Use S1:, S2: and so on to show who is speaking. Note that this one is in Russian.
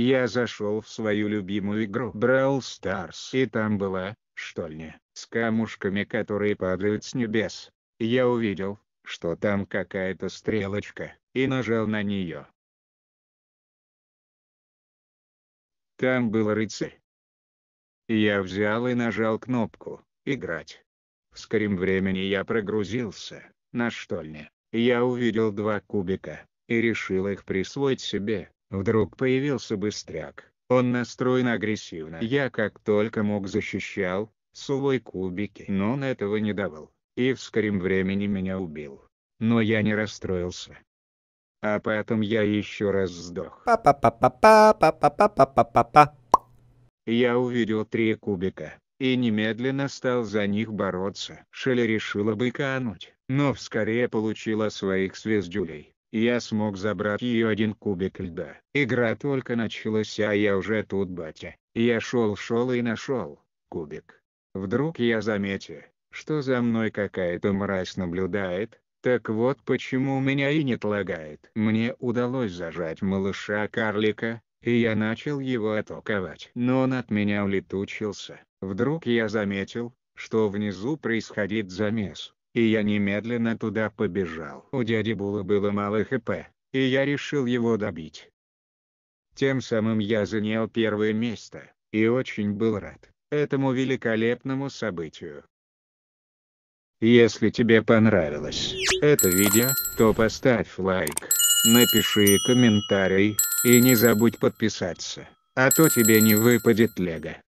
S1: Я зашел в свою любимую игру Brawl Stars. И там была что ли, с камушками, которые падают с небес. Я увидел, что там какая-то стрелочка, и нажал на нее. Там был рыцарь. Я взял и нажал кнопку «Играть». В скором времени я прогрузился на штольне. Я увидел два кубика, и решил их присвоить себе. Вдруг появился быстряк. Он настроен агрессивно. Я как только мог защищал, сувой кубики. Но он этого не давал. И в скором времени меня убил. Но я не расстроился. А потом я еще раз сдох. Па-па-па-па-па-па-па-па-па-па-па. Я увидел три кубика. И немедленно стал за них бороться. Шелли решила быкануть, но вскоре получила своих звездюлей я смог забрать ее один кубик льда. Игра только началась, а я уже тут, батя. Я шел-шел и нашел кубик. Вдруг я заметил, что за мной какая-то мразь наблюдает, так вот почему меня и не лагает. Мне удалось зажать малыша-карлика, и я начал его атаковать. Но он от меня улетучился. Вдруг я заметил, что внизу происходит замес и я немедленно туда побежал. У дяди Була было мало хп, и я решил его добить. Тем самым я занял первое место, и очень был рад этому великолепному событию. Если тебе понравилось это видео, то поставь лайк, напиши комментарий, и не забудь подписаться, а то тебе не выпадет лего.